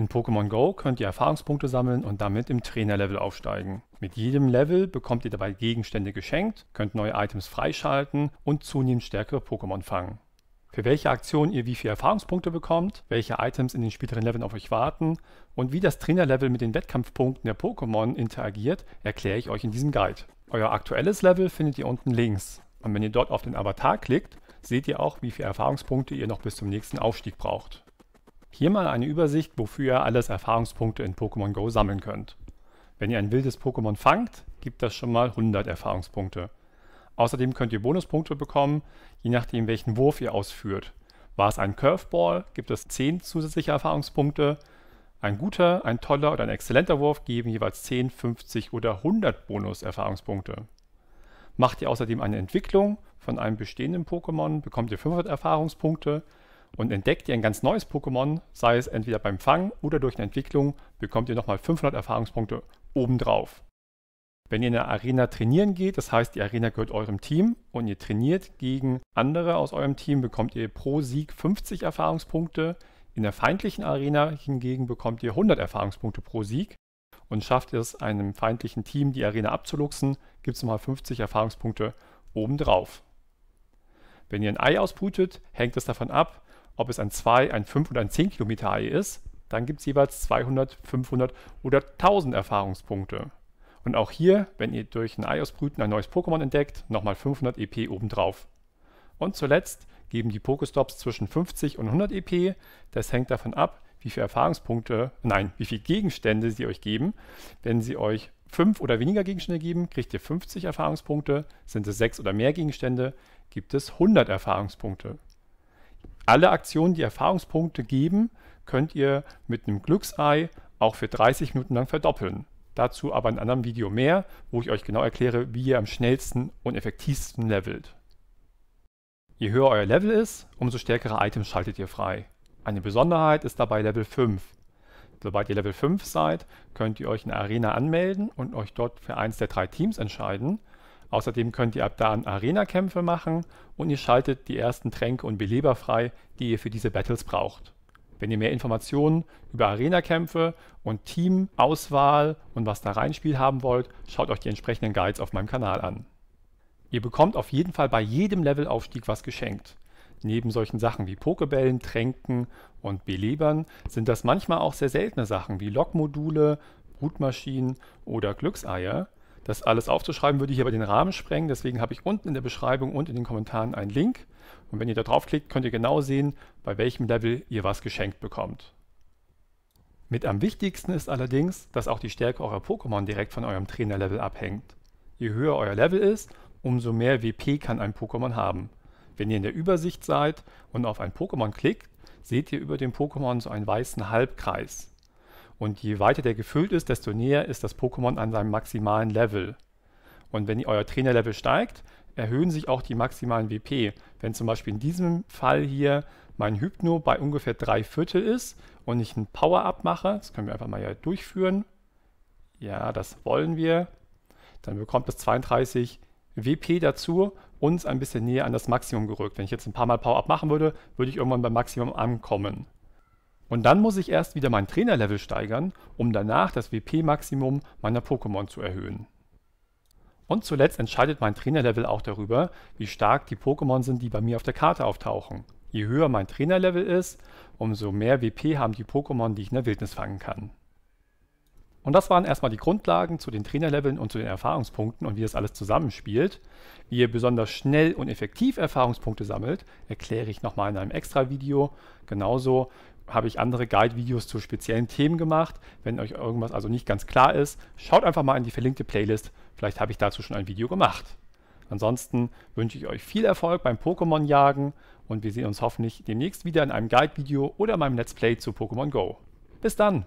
In Pokémon Go könnt ihr Erfahrungspunkte sammeln und damit im Trainerlevel aufsteigen. Mit jedem Level bekommt ihr dabei Gegenstände geschenkt, könnt neue Items freischalten und zunehmend stärkere Pokémon fangen. Für welche Aktion ihr wie viele Erfahrungspunkte bekommt, welche Items in den späteren Leveln auf euch warten und wie das Trainerlevel mit den Wettkampfpunkten der Pokémon interagiert, erkläre ich euch in diesem Guide. Euer aktuelles Level findet ihr unten links. Und wenn ihr dort auf den Avatar klickt, seht ihr auch, wie viele Erfahrungspunkte ihr noch bis zum nächsten Aufstieg braucht. Hier mal eine Übersicht, wofür ihr alles Erfahrungspunkte in Pokémon Go sammeln könnt. Wenn ihr ein wildes Pokémon fangt, gibt das schon mal 100 Erfahrungspunkte. Außerdem könnt ihr Bonuspunkte bekommen, je nachdem welchen Wurf ihr ausführt. War es ein Curveball, gibt es 10 zusätzliche Erfahrungspunkte. Ein guter, ein toller oder ein exzellenter Wurf geben jeweils 10, 50 oder 100 Bonus-Erfahrungspunkte. Macht ihr außerdem eine Entwicklung von einem bestehenden Pokémon, bekommt ihr 500 Erfahrungspunkte und entdeckt ihr ein ganz neues Pokémon, sei es entweder beim Fang oder durch eine Entwicklung, bekommt ihr nochmal 500 Erfahrungspunkte obendrauf. Wenn ihr in der Arena trainieren geht, das heißt, die Arena gehört eurem Team und ihr trainiert gegen andere aus eurem Team, bekommt ihr pro Sieg 50 Erfahrungspunkte. In der feindlichen Arena hingegen bekommt ihr 100 Erfahrungspunkte pro Sieg. Und schafft es, einem feindlichen Team die Arena abzuluxen, gibt es nochmal 50 Erfahrungspunkte obendrauf. Wenn ihr ein Ei ausbrütet, hängt es davon ab, ob es ein 2, ein 5 oder ein 10 Kilometer Ei ist, dann gibt es jeweils 200, 500 oder 1000 Erfahrungspunkte. Und auch hier, wenn ihr durch ein Ei ausbrüten ein neues Pokémon entdeckt, nochmal 500 EP obendrauf. Und zuletzt geben die Pokestops zwischen 50 und 100 EP. Das hängt davon ab, wie viele Erfahrungspunkte, nein, wie viele Gegenstände sie euch geben. Wenn sie euch 5 oder weniger Gegenstände geben, kriegt ihr 50 Erfahrungspunkte. Sind es 6 oder mehr Gegenstände, gibt es 100 Erfahrungspunkte alle Aktionen, die Erfahrungspunkte geben, könnt ihr mit einem Glücksei auch für 30 Minuten lang verdoppeln. Dazu aber in einem anderen Video mehr, wo ich euch genau erkläre, wie ihr am schnellsten und effektivsten levelt. Je höher euer Level ist, umso stärkere Items schaltet ihr frei. Eine Besonderheit ist dabei Level 5. Sobald ihr Level 5 seid, könnt ihr euch in der Arena anmelden und euch dort für eins der drei Teams entscheiden Außerdem könnt ihr ab da an Arena-Kämpfe machen und ihr schaltet die ersten Tränke und Beleber frei, die ihr für diese Battles braucht. Wenn ihr mehr Informationen über Arena-Kämpfe und Team-Auswahl und was da reinspielt haben wollt, schaut euch die entsprechenden Guides auf meinem Kanal an. Ihr bekommt auf jeden Fall bei jedem Levelaufstieg was geschenkt. Neben solchen Sachen wie Pokebällen, Tränken und Belebern sind das manchmal auch sehr seltene Sachen wie Lokmodule, Brutmaschinen oder Glückseier, das alles aufzuschreiben würde hier aber den Rahmen sprengen, deswegen habe ich unten in der Beschreibung und in den Kommentaren einen Link. Und wenn ihr da draufklickt, könnt ihr genau sehen, bei welchem Level ihr was geschenkt bekommt. Mit am wichtigsten ist allerdings, dass auch die Stärke eurer Pokémon direkt von eurem Trainerlevel abhängt. Je höher euer Level ist, umso mehr WP kann ein Pokémon haben. Wenn ihr in der Übersicht seid und auf ein Pokémon klickt, seht ihr über dem Pokémon so einen weißen Halbkreis. Und je weiter der gefüllt ist, desto näher ist das Pokémon an seinem maximalen Level. Und wenn euer Trainerlevel steigt, erhöhen sich auch die maximalen WP. Wenn zum Beispiel in diesem Fall hier mein Hypno bei ungefähr drei Viertel ist und ich ein Power-Up mache, das können wir einfach mal ja durchführen. Ja, das wollen wir. Dann bekommt es 32 WP dazu uns ein bisschen näher an das Maximum gerückt. Wenn ich jetzt ein paar Mal Power-Up machen würde, würde ich irgendwann beim Maximum ankommen. Und dann muss ich erst wieder mein Trainerlevel steigern, um danach das WP-Maximum meiner Pokémon zu erhöhen. Und zuletzt entscheidet mein Trainerlevel auch darüber, wie stark die Pokémon sind, die bei mir auf der Karte auftauchen. Je höher mein Trainerlevel ist, umso mehr WP haben die Pokémon, die ich in der Wildnis fangen kann. Und das waren erstmal die Grundlagen zu den Trainerleveln und zu den Erfahrungspunkten und wie das alles zusammenspielt. Wie ihr besonders schnell und effektiv Erfahrungspunkte sammelt, erkläre ich nochmal in einem extra Video. Genauso habe ich andere Guide-Videos zu speziellen Themen gemacht. Wenn euch irgendwas also nicht ganz klar ist, schaut einfach mal in die verlinkte Playlist. Vielleicht habe ich dazu schon ein Video gemacht. Ansonsten wünsche ich euch viel Erfolg beim Pokémon-Jagen und wir sehen uns hoffentlich demnächst wieder in einem Guide-Video oder meinem Let's Play zu Pokémon Go. Bis dann!